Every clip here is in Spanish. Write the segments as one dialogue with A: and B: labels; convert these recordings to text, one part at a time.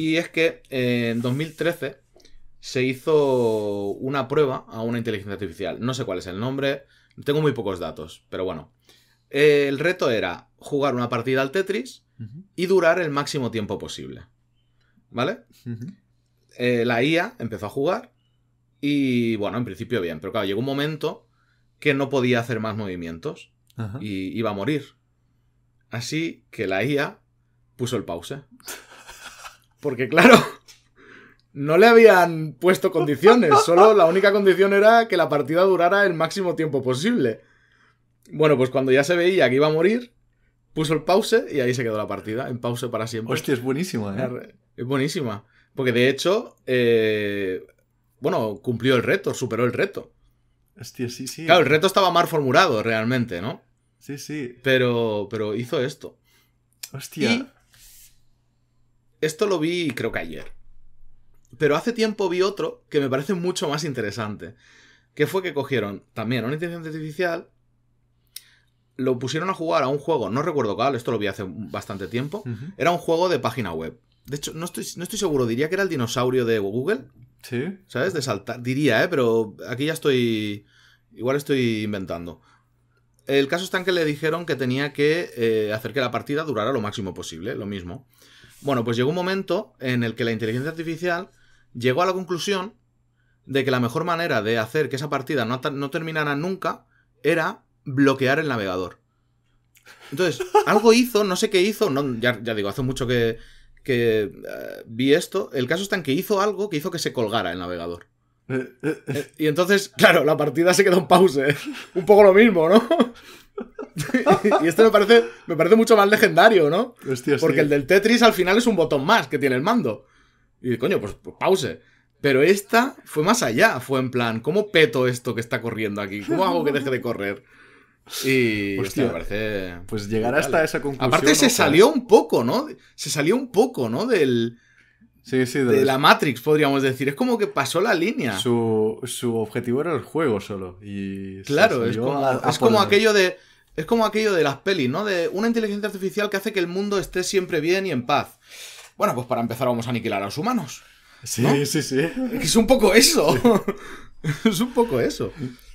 A: Y es que eh, en 2013 se hizo una prueba a una inteligencia artificial. No sé cuál es el nombre, tengo muy pocos datos, pero bueno. Eh, el reto era jugar una partida al Tetris y durar el máximo tiempo posible. ¿Vale? Eh, la IA empezó a jugar y bueno, en principio bien, pero claro, llegó un momento que no podía hacer más movimientos y iba a morir. Así que la IA puso el pause. Porque claro, no le habían puesto condiciones, solo la única condición era que la partida durara el máximo tiempo posible. Bueno, pues cuando ya se veía que iba a morir, puso el pause y ahí se quedó la partida, en pause para siempre. Hostia, es buenísima, ¿eh? Es buenísima. Porque de hecho, eh, bueno, cumplió el reto, superó el reto.
B: Hostia, sí, sí. Claro, el reto
A: estaba mal formulado realmente, ¿no? Sí, sí. Pero, pero hizo esto. Hostia. Esto lo vi creo que ayer. Pero hace tiempo vi otro que me parece mucho más interesante. Que fue que cogieron también una inteligencia artificial, lo pusieron a jugar a un juego, no recuerdo cuál, esto lo vi hace bastante tiempo. Era un juego de página web. De hecho, no estoy, seguro, diría que era el dinosaurio de Google. Sí. ¿Sabes? De saltar. Diría, ¿eh? Pero aquí ya estoy. Igual estoy inventando. El caso está en que le dijeron que tenía que eh, hacer que la partida durara lo máximo posible, lo mismo. Bueno, pues llegó un momento en el que la inteligencia artificial llegó a la conclusión de que la mejor manera de hacer que esa partida no, terminara nunca era bloquear el navegador. Entonces, algo hizo, no sé qué hizo, no, ya, digo, hace mucho que, eh, vi esto. El caso está en que hizo algo que hizo que se colgara el navegador. Eh, eh, y entonces, claro, la partida se quedó en pausa. Un poco lo mismo, ¿no? y esto me parece, me parece mucho más legendario, ¿no? Porque el del Tetris al final es un botón más que tiene el mando. Y coño, pues, pues, pause. Pero esta fue más allá, fue en plan, ¿cómo peto esto que está corriendo aquí? ¿Cómo hago que deje de correr? Y me parece.
B: Pues llegar hasta esa conclusión. Aparte, se salió un poco, ¿no? Se salió un poco, ¿no? Del. de, la
A: Matrix, podríamos decir. Es como que pasó la línea.
B: Su, objetivo era el juego solo. Y claro, es como aquello
A: de. Es como aquello de las pelis, ¿no? De una inteligencia artificial que hace que el mundo esté siempre bien y en paz. Bueno, pues para empezar vamos a aniquilar a los humanos.
B: Sí, sí, sí. Es un
A: poco eso. es un poco
B: eso.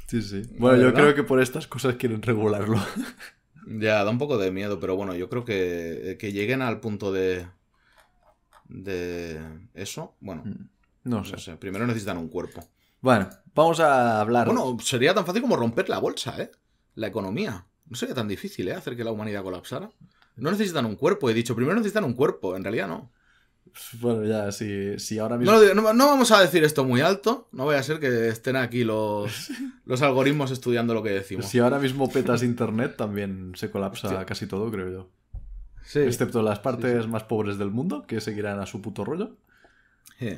B: Sí, sí. Bueno, yo creo que por estas cosas quieren regularlo. ya, da
A: un poco de miedo, pero bueno, yo creo que, eh, que lleguen al punto de. de. eso. Bueno. Mm, no sé. Primero necesitan un cuerpo. Bueno, vamos a hablar. Bueno, sería tan fácil como romper la bolsa, ¿eh? La economía. No sería tan difícil, ¿eh? Hacer que la humanidad colapsara. No necesitan un cuerpo, he dicho. Primero necesitan un cuerpo, en realidad no. Bueno,
B: ya, si, ahora mismo. No,
A: vamos a decir esto muy alto. No vaya a ser que estén aquí los, los algoritmos estudiando lo que decimos. Si ahora mismo
B: petas internet, también se colapsa casi todo, creo yo. Sí. Excepto las partes más pobres del mundo, que seguirán a su puto rollo. Sí.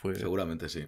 B: Pues Seguramente sí.